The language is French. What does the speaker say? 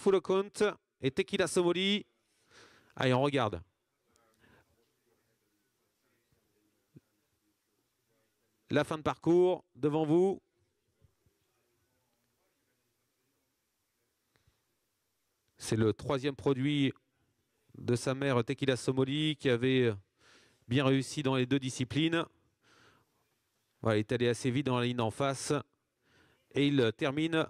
full compte et Tequila Somoli. Allez, on regarde. La fin de parcours devant vous. C'est le troisième produit de sa mère Tequila Somoli qui avait bien réussi dans les deux disciplines. Voilà, il est allé assez vite dans la ligne en face et il termine